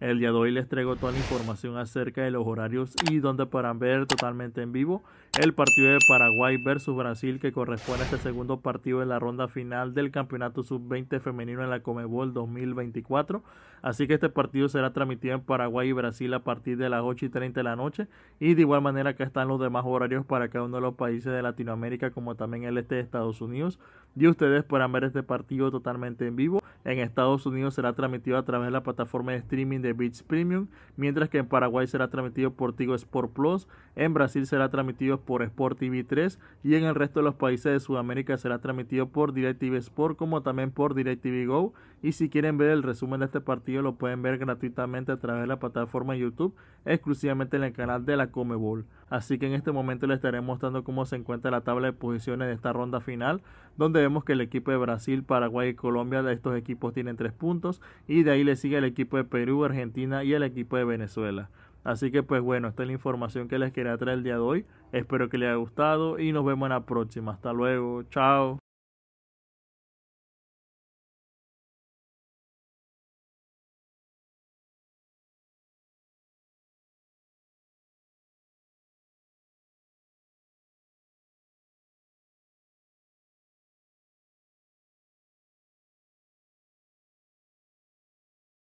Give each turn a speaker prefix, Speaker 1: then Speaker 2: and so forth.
Speaker 1: El día de hoy les traigo toda la información acerca de los horarios y donde podrán ver totalmente en vivo el partido de Paraguay versus Brasil que corresponde a este segundo partido de la ronda final del Campeonato Sub-20 femenino en la Comebol 2024. Así que este partido será transmitido en Paraguay y Brasil a partir de las 8 y 30 de la noche y de igual manera acá están los demás horarios para cada uno de los países de Latinoamérica como también el este de Estados Unidos y ustedes podrán ver este partido totalmente en vivo. En Estados Unidos será transmitido a través de la plataforma de streaming de beach Premium, mientras que en Paraguay será transmitido por Tigo Sport Plus, en Brasil será transmitido por Sport TV 3 y en el resto de los países de Sudamérica será transmitido por DirecTV Sport como también por DirecTV Go y si quieren ver el resumen de este partido lo pueden ver gratuitamente a través de la plataforma YouTube exclusivamente en el canal de la Comebol. Así que en este momento les estaremos mostrando cómo se encuentra la tabla de posiciones de esta ronda final, donde vemos que el equipo de Brasil, Paraguay y Colombia de estos equipos tienen tres puntos y de ahí le sigue el equipo de Perú, Argentina Argentina y el equipo de Venezuela. Así que pues bueno, esta es la información que les quería traer el día de hoy. Espero que les haya gustado y nos vemos en la próxima. Hasta luego, chao.